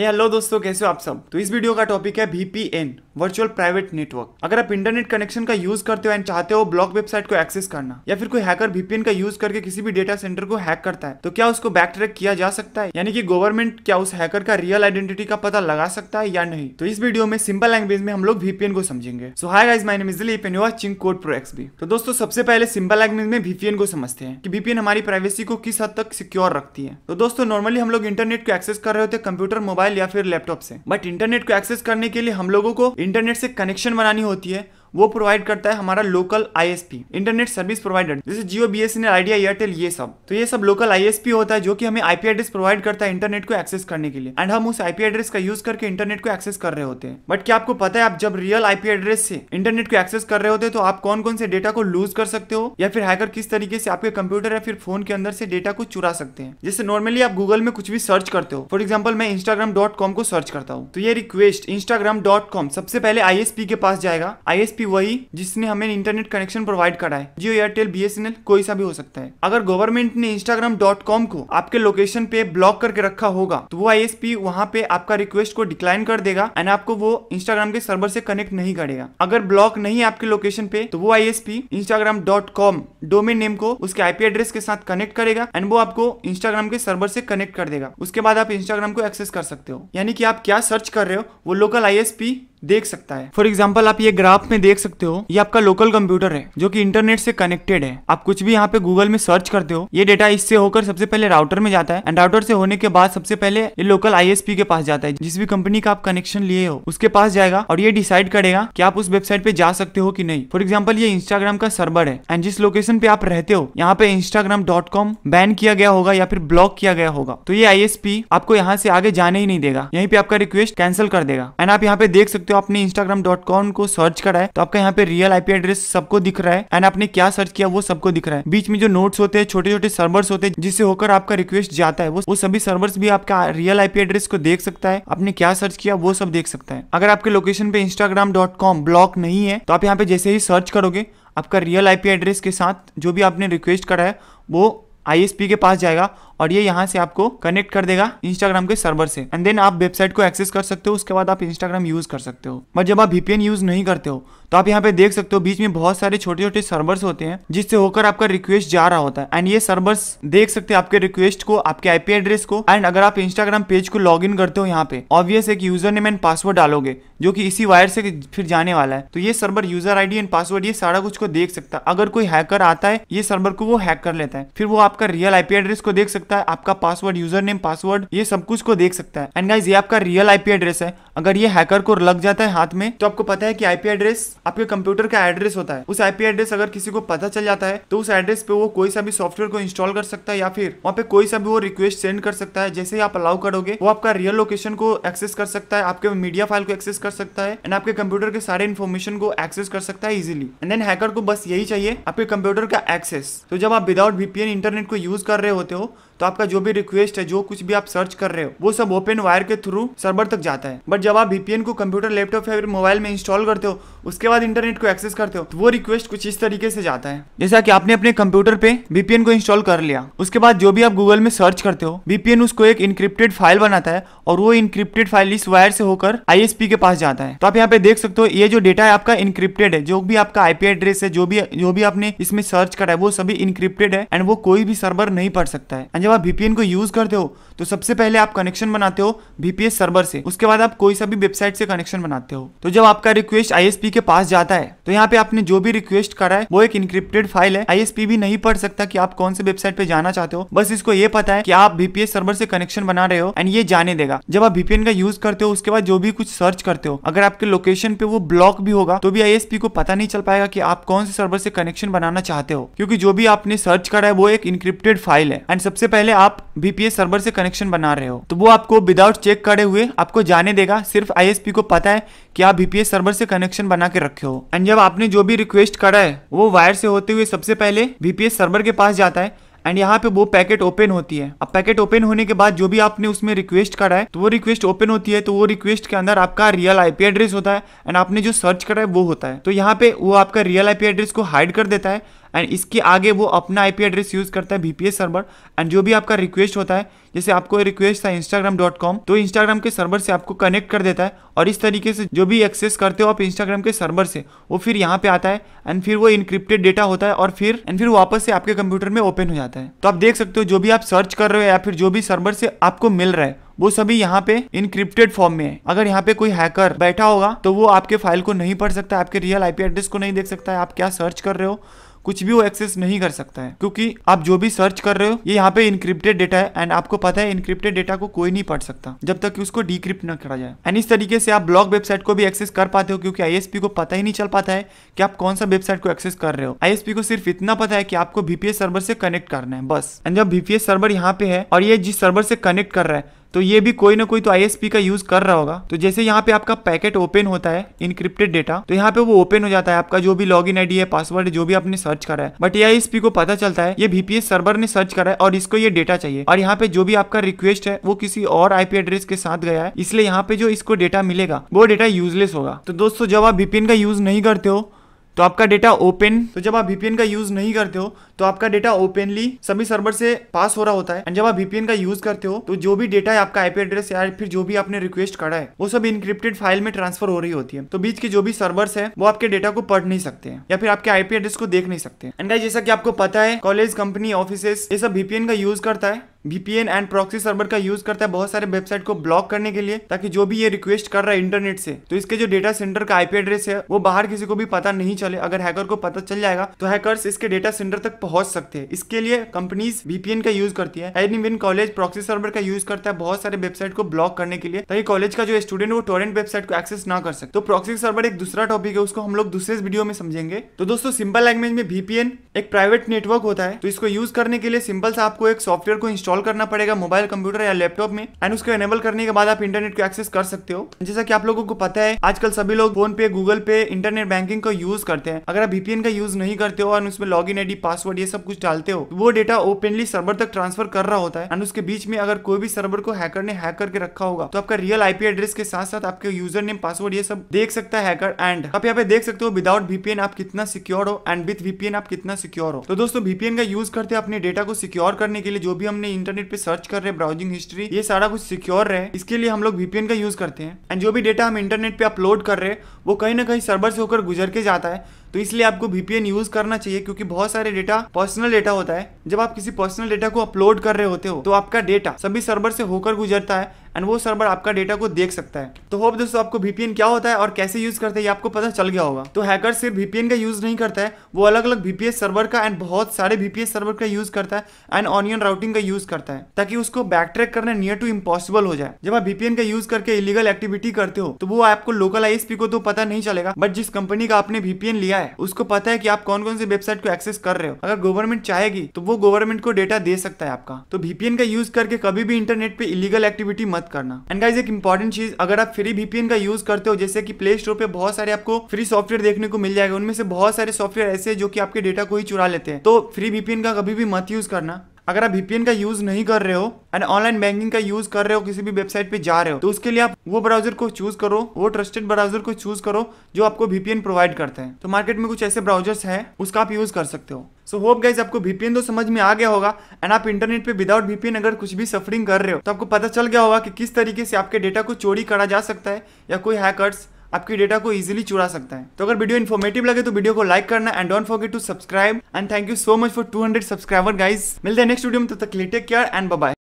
hello hey, दोस्तों कैसे हो आप सब तो इस वीडियो का टॉपिक है वीपीएन वर्चुअल प्राइवेट नेटवर्क अगर आप इंटरनेट कनेक्शन का यूज करते हो एंड चाहते हो ब्लॉक वेबसाइट को एक्सेस करना या फिर कोई हैकर वीपीएन का यूज करके किसी भी डेटा सेंटर को हैक करता है तो क्या उसको बैक ट्रैक किया जा सकता है यानी कि गवर्नमेंट क्या उस हैकर का रियल आइडेंटिटी का पता लगा सकता है या नहीं तो इस वीडियो में सिंपल लैंग्वेज में हम लोग वीपीएन को समझेंगे so hi guys my name is Dilip and you watching code pro एक्सबी तो दोस्तों सबसे पहले सिंपल लैंग्वेज में वीपीएन को समझते हैं कि वीपीएन हमारी प्राइवेसी को किस हद तक सिक्योर रखती है तो दोस्तों नॉर्मली हम लोग इंटरनेट को एक्सेस कर रहे होते हैं कंप्यूटर मोबाइल मोबाइल या फिर लैपटॉप से बट इंटरनेट को एक्सेस करने के लिए हम लोगों को इंटरनेट से कनेक्शन बनानी होती है वो प्रोवाइड करता है हमारा local ISP internet service provider जैसे Jio B L Idea Airtel ये सब तो ये सब लोकल आईएसपी होता है जो कि हमें आईपी एड्रेस प्रोवाइड करता है इंटरनेट को एक्सेस करने के लिए एंड हम उस आईपी एड्रेस का यूज करके इंटरनेट को एक्सेस कर रहे होते हैं बट क्या आपको पता है आप जब रियल आईपी एड्रेस से इंटरनेट को एक्सेस कर रहे होते हैं तो आप कौन कौन से डेटा को लूज कर सकते हो या फिर हैकर किस तरीके से आपके कंप्यूटर या फिर फोन के अंदर से डेटा को चुरा सकते हैं जैसे नॉर्मली आप गूगल में कुछ भी सर्च करते हो फॉर एग्जाम्पल मैं इंस्टाग्राम को सर्च करता हूँ तो ये रिक्वेस्ट इंस्टाग्राम सबसे पहले आई के पास जाएगा आई व्यक्ति वही जिसने हमें इंटरनेट कनेक्शन प्रोवाइड करा है जियो एयरटेल बीएसएनएल कोई सा भी हो सकता है अगर गवर्नमेंट ने इंस्टाग्राम डॉट कॉम को आपके लोकेशन पे ब्लॉक करके रखा होगा तो वो आई एस पी वहाँ पे आपका रिक्वेस्ट को डिक्लाइन कर देगा एंड आपको वो इंस्टाग्राम के सर्वर से कनेक्ट नहीं करेगा अगर ब्लॉक नहीं आपके लोकेशन पे तो वो I S P Instagram dot com domain name को उसके आईपी एड्रेस के साथ कनेक्ट करेगा एंड वो आपको इंस्टाग्राम के सर्वर से कनेक्ट कर देगा उसके बाद आप इंस्टाग्राम को एक्सेस कर सकते हो यानी कि आप क्या सर्च कर रहे हो वो लोकल आई एस पी देख सकता है फॉर एग्जाम्पल आप ये ग्राफ में देख सकते हो ये आपका लोकल कंप्यूटर है जो कि इंटरनेट से कनेक्टेड है आप कुछ भी यहाँ पे गूगल में सर्च करते हो ये डेटा इससे होकर सबसे पहले राउटर में जाता है एंड राउटर से होने के बाद सबसे पहले ये लोकल आईएसपी के पास जाता है जिस भी कंपनी का आप कनेक्शन लिए हो उसके पास जाएगा और ये डिसाइड करेगा की आप उस वेबसाइट पे जा सकते हो कि नहीं फॉर एग्जाम्पल ये इंस्टाग्राम का सर्वर है एंड जिस लोकेशन पे आप रहते हो यहाँ पे इंस्टाग्राम बैन किया गया होगा या फिर ब्लॉक किया गया होगा तो ये आई आपको यहाँ से आगे जाने ही नहीं देगा यहीं पे आपका रिक्वेस्ट कैंसिल कर देगा एंड आप यहाँ पे देख सकते सकते हो आपने इंस्टाग्राम डॉट कॉम को सर्च करा है तो आपका यहाँ पे रियल आईपी एड्रेस सबको दिख रहा है एंड आपने क्या सर्च किया वो सबको दिख रहा है बीच में जो नोट्स होते हैं छोटे छोटे सर्वर्स होते हैं जिससे होकर आपका रिक्वेस्ट जाता है वो सभी सर्वर्स भी आपका रियल आईपी एड्रेस को देख सकता है आपने क्या सर्च किया वो सब देख सकता है अगर आपके लोकेशन पे इंस्टाग्राम डॉट कॉम ब्लॉक नहीं है तो आप यहाँ पे जैसे ही सर्च करोगे आपका रियल आईपी एड्रेस के साथ जो भी आपने रिक्वेस्ट करा है वो आईएसपी के पास जाएगा और ये यहाँ से आपको कनेक्ट कर देगा इंस्टाग्राम के सर्वर से एंड देन आप वेबसाइट को एक्सेस कर सकते हो उसके बाद आप इंस्टाग्राम यूज कर सकते हो बट जब आप वीपीएन यूज नहीं करते हो तो आप यहाँ पे देख सकते हो बीच में बहुत सारे छोटे छोटे सर्वर्स होते हैं जिससे होकर आपका रिक्वेस्ट जा रहा होता है एंड ये सर्वर्स देख सकते हैं आपके रिक्वेस्ट को आपके आईपी एड्रेस को एंड अगर आप इंस्टाग्राम पेज को लॉग करते हो यहाँ पे ऑब्वियस एक यूजर नेम एंड पासवर्ड डालोगे जो कि इसी वायर से फिर जाने वाला है तो ये server user ID and password ये सारा कुछ को देख सकता है अगर कोई हैकर आता है ये सर्वर को वो हैक कर लेता है फिर वो आपका रियल आईपी एड्रेस को देख सकता है आपका पासवर्ड यूजर नेम पासवर्ड ये सब कुछ को देख सकता है एंड गाइज ये आपका रियल आईपी एड्रेस है अगर ये हैकर को लग जाता है हाथ में तो आपको पता है की आईपी एड्रेस आपके कंप्यूटर का एड्रेस होता है उस आईपी एड्रेस अगर किसी को पता चल जाता है तो उस एड्रेस पे वो कोई सा भी सॉफ्टवेयर को इंस्टॉल कर सकता है या फिर वहाँ पे कोई सा भी वो रिक्वेस्ट सेंड कर सकता है जैसे ही आप अलाउ करोगे वो आपका रियल लोकेशन को एक्सेस कर सकता है आपके मीडिया फाइल को एक्सेस कर कर सकता है एंड आपके कंप्यूटर के सारे इन्फॉर्मेशन को एक्सेस कर सकता है इजिली एंड देन हैकर को बस यही चाहिए आपके कंप्यूटर का एक्सेस तो जब आप विदाउट वीपीएन इंटरनेट को यूज कर रहे होते हो तो आपका जो भी रिक्वेस्ट है जो कुछ भी आप सर्च कर रहे हो वो सब ओपन वायर के थ्रू सर्वर तक जाता है बट जब आप वीपीएन को कंप्यूटर लैपटॉप या मोबाइल में इंस्टॉल करते हो उसके बाद इंटरनेट को एक्सेस करते हो तो वो रिक्वेस्ट कुछ इस तरीके से जाता है जैसा कि आपने अपने कंप्यूटर पे वीपीएन को इंस्टॉल कर लिया उसके बाद जो भी आप गूगल में सर्च करते हो वीपीएन उसको एक इंक्रिप्टेड फाइल बनाता है और वो इंक्रिप्टेड फाइल इस वायर से होकर आईएसपी के पास जाता है तो आप यहाँ पे देख सकते हो ये जो डेटा है आपका इंक्रिप्टेड है जो भी आपका आईपी एड्रेस है जो भी जो भी आपने इसमें सर्च करा है वो सभी इंक्रिप्टेड है एंड वो कोई भी सर्वर नहीं पढ़ सकता है एंड जब आप वीपीएन को यूज करते हो तो सबसे पहले आप कनेक्शन बनाते हो वीपीएस सर्वर से उसके बाद आप कोई सा भी वेबसाइट से कनेक्शन बनाते हो तो जब आपका रिक्वेस्ट आईएसपी के पास जाता है तो यहाँ पे आपने जो भी रिक्वेस्ट करा है वो एक इनक्रिप्टेड फाइल है आईएसपी भी नहीं पढ़ सकता कि आप कौन से वेबसाइट पे जाना चाहते हो बस इसको ये पता है कि आप वीपीएस सर्वर से कनेक्शन बना रहे हो एंड ये जाने देगा जब आप वीपीएन का यूज करते हो उसके बाद जो भी कुछ सर्च करते हो अगर आपके लोकेशन पे वो ब्लॉक भी होगा तो भी आईएसपी को पता नहीं चल पाएगा की आप कौन से सर्वर से कनेक्शन बनाना चाहते हो क्योंकि जो भी आपने सर्च करा है वो एक इंक्रिप्टेड फाइल है एंड सबसे पहले पहले आप बीपीएस सर्वर से कनेक्शन बना रहे हो तो वो आपको विदाउट चेक करे हुए आपको जाने देगा सिर्फ आईएसपी को पता है कि आप बीपीएस सर्वर से कनेक्शन बना के रखे हो एंड जब आपने जो भी रिक्वेस्ट करा है वो वायर से होते हुए सबसे पहले बीपीएस सर्वर के पास जाता है एंड यहाँ पे वो पैकेट ओपन होती है अब पैकेट ओपन होने के बाद जो भी आपने उसमें रिक्वेस्ट करा है तो वो रिक्वेस्ट ओपन होती है तो वो रिक्वेस्ट के अंदर आपका रियल आईपी एड्रेस होता है एंड आपने जो सर्च करा है वो होता है तो यहाँ पे वो आपका रियल आईपी एड्रेस को हाइड कर देता है एंड इसके आगे वो अपना आईपी एड्रेस यूज़ करता है वीपीएस सर्वर एंड जो भी आपका रिक्वेस्ट होता है जैसे आपको रिक्वेस्ट था इंस्टाग्राम डॉट कॉम तो इंस्टाग्राम के सर्वर से आपको कनेक्ट कर देता है और इस तरीके से जो भी एक्सेस करते हो आप इंस्टाग्राम के सर्वर से वो फिर यहाँ पे आता है एंड फिर वो इनक्रिप्टेड डेटा होता है और फिर एंड फिर वापस से आपके कंप्यूटर में ओपन हो जाता है तो आप देख सकते हो जो भी आप सर्च कर रहे हो या फिर जो भी सर्वर से आपको मिल रहा है वो सभी यहाँ पे इनक्रिप्टेड फॉर्म में है अगर यहाँ पे कोई हैकर बैठा होगा तो वो आपके फाइल को नहीं पढ़ सकता आपके रियल आईपी एड्रेस को नहीं देख सकता है आप क्या सर्च कर रहे हो कुछ भी वो एक्सेस नहीं कर सकता है क्योंकि आप जो भी सर्च कर रहे हो ये यहाँ पे इनक्रिप्टेड डेटा है एंड आपको पता है इनक्रिप्टेड डेटा को कोई नहीं पढ़ सकता जब तक उसको डिक्रिप्ट न करा जाए एंड इस तरीके से आप ब्लॉग वेबसाइट को भी एक्सेस कर पाते हो क्योंकि आईएसपी को पता ही नहीं चल पाता है कि आप कौन सा वेबसाइट को एक्सेस कर रहे हो आईएसपी को सिर्फ इतना पता है कि आपको बीपीएस सर्वर से कनेक्ट करना है बस एंड जब बीपीएस सर्वर यहाँ पे है और ये जिस सर्वर से कनेक्ट कर रहा है तो ये भी कोई ना कोई तो आईएसपी का यूज कर रहा होगा तो जैसे यहाँ पे आपका पैकेट ओपन होता है इनक्रिप्टेड डेटा तो यहाँ पे वो ओपन हो जाता है आपका जो भी लॉग इन है पासवर्ड जो भी आपने सर्च करा है बट एआईएसपी को पता चलता है ये बीपीएस सर्वर ने सर्च करा है और इसको ये डेटा चाहिए और यहाँ पे जो भी आपका रिक्वेस्ट है वो किसी और आईपी एड्रेस के साथ गया है इसलिए यहाँ पे जो इसको डेटा मिलेगा वो डेटा यूजलेस होगा तो दोस्तों जब आप वीपीएन का यूज नहीं करते हो तो आपका डेटा ओपन तो जब आप वीपीएन का यूज नहीं करते हो तो आपका डेटा ओपनली सभी सर्वर से पास हो रहा होता है एंड जब आप वीपीएन का यूज करते हो तो जो भी डेटा है आपका आईपी एड्रेस या फिर जो भी आपने रिक्वेस्ट करा है वो सब इंक्रिप्टेड फाइल में ट्रांसफर हो रही होती है तो बीच के जो भी सर्वर्स है वो आपके डेटा को पढ़ नहीं सकते हैं या फिर आपके आईपी एड्रेस को देख नहीं सकते एंड जैसा की आपको पता है कॉलेज कंपनी ऑफिस ये सब वीपीएन का यूज करता है वीपीएन एंड प्रॉक्सी सर्वर का यूज करता है बहुत सारे वेबसाइट को ब्लॉक करने के लिए ताकि जो भी ये रिक्वेस्ट कर रहा है इंटरनेट से तो इसके जो डेटा सेंटर का आईपी एड्रेस है वो बाहर किसी को भी पता नहीं चले अगर हैकर को पता चल जाएगा तो हैकर्स इसके डेटा सेंटर तक पहुंच सकते हैं इसके लिए कंपनीज वीपीएन का यूज करती है एनी कॉलेज प्रॉक्सी सर्वर का यूज करता है बहुत सारे वेबसाइट को ब्लॉक करने के लिए ताकि कॉलेज का जो स्टूडेंट वो टोरेंट वेबसाइट को एक्सेस ना कर सके तो प्रॉक्सी सर्वर एक दूसरा टॉपिक है उसको हम लोग दूसरे वीडियो में समझेंगे तो दोस्तों सिंपल लैंग्वेज में वीपीएन एक प्राइवेट नेटवर्क होता है तो इसको यूज करने के लिए सिंपल सा आपको एक सॉफ्टवेयर को इंस्टॉल इंस्टॉल करना पड़ेगा मोबाइल कंप्यूटर या लैपटॉप में एंड उसको एनेबल करने के बाद आप इंटरनेट को एक्सेस कर सकते हो जैसा कि आप लोगों को पता है आजकल सभी लोग फोन पे गूगल पे इंटरनेट बैंकिंग का यूज करते हैं अगर आप वीपीएन का यूज नहीं करते हो और उसमें लॉग इन पासवर्ड ये सब कुछ डालते हो वो डेटा ओपनली सर्वर तक ट्रांसफर कर रहा होता है एंड उसके बीच में अगर कोई भी सर्वर को हैकर ने हैक करके रखा होगा तो आपका रियल आईपी एड्रेस के साथ साथ आपके यूजर नेम पासवर्ड ये सब देख सकता है हैकर एंड आप यहाँ पे देख सकते हो विदाउट वीपीएन आप कितना सिक्योर हो एंड विथ वीपीएन आप कितना सिक्योर हो तो दोस्तों वीपीएन का यूज करते अपने डेटा को सिक्योर करने के लिए जो भी हमने इंटरनेट पे सर्च कर रहे ब्राउजिंग हिस्ट्री ये सारा कुछ सिक्योर रहे इसके लिए हम लोग वीपीएन का यूज करते हैं एंड जो भी डेटा हम इंटरनेट पे अपलोड कर रहे हैं वो कहीं ना कहीं सर्वर से होकर गुजर के जाता है तो इसलिए आपको वीपीएन यूज करना चाहिए क्योंकि बहुत सारे डेटा पर्सनल डेटा होता है जब आप किसी पर्सनल डेटा को अपलोड कर रहे होते हो तो आपका डेटा सभी सर्वर से होकर गुजरता है एंड वो सर्वर आपका डेटा को देख सकता है तो होप दोस्तों आपको वीपीएन क्या होता है और कैसे यूज करते हैं आपको पता चल गया होगा तो हैकर सिर्फ वीपीएन का यूज नहीं करता है वो अलग अलग वीपीएस सर्वर का एंड बहुत सारे वीपीएस सर्वर का यूज करता है एंड ऑनियन राउटिंग का यूज करता है ताकि उसको बैक ट्रैक करना नियर टू इम्पॉसिबल हो जाए जब आप वीपीएन का यूज करके इलीगल एक्टिविटी करते हो तो वो आपको लोकल आईएसपी को तो पता नहीं चलेगा बट जिस कंपनी का आपने वीपीएन लिया है उसको पता है कि आप कौन कौन सी वेबसाइट को एक्सेस कर रहे हो अगर गवर्नमेंट चाहेगी तो वो गवर्नमेंट को डेटा दे सकता है आपका तो वीपीएन का यूज करके कभी भी इंटरनेट पे इलीगल एक्टिविटी मत करना एंड गाइज एक इंपॉर्टेंट चीज अगर आप फ्री वीपीएन का यूज करते हो जैसे की प्ले स्टोर पे बहुत सारे आपको फ्री सॉफ्टवेयर देखने को मिल जाएगा उनमें से बहुत सारे सॉफ्टवेयर ऐसे जो की आपके डेटा को ही चुरा लेते हैं तो फ्री वीपीएन का कभी भी मत यूज करना अगर आप वीपीएन का यूज नहीं कर रहे हो एंड ऑनलाइन बैंकिंग का यूज कर रहे हो किसी भी वेबसाइट पे जा रहे हो तो उसके लिए आप वो ब्राउजर को चूज करो वो ट्रस्टेड ब्राउजर को चूज करो जो आपको वीपीएन प्रोवाइड करते हैं तो मार्केट में कुछ ऐसे ब्राउजर्स हैं उसका आप यूज कर सकते हो सो होप गाइज आपको वीपीएन तो समझ में आ गया होगा एंड आप इंटरनेट पे विदाउट वीपीएन अगर कुछ भी सफरिंग कर रहे हो तो आपको पता चल गया होगा कि किस तरीके से आपके डेटा को चोरी करा जा सकता है या कोई हैकर्स आपकी डेटा को इजीली चुरा सकता है तो अगर वीडियो इन्फॉर्मेटिव लगे तो वीडियो को लाइक करना and don't forget to subscribe and thank you so much for 200 subscriber guys मिलते हैं नेक्स्ट वीडियो में तब तो तक लेटेक केयर एंड बाय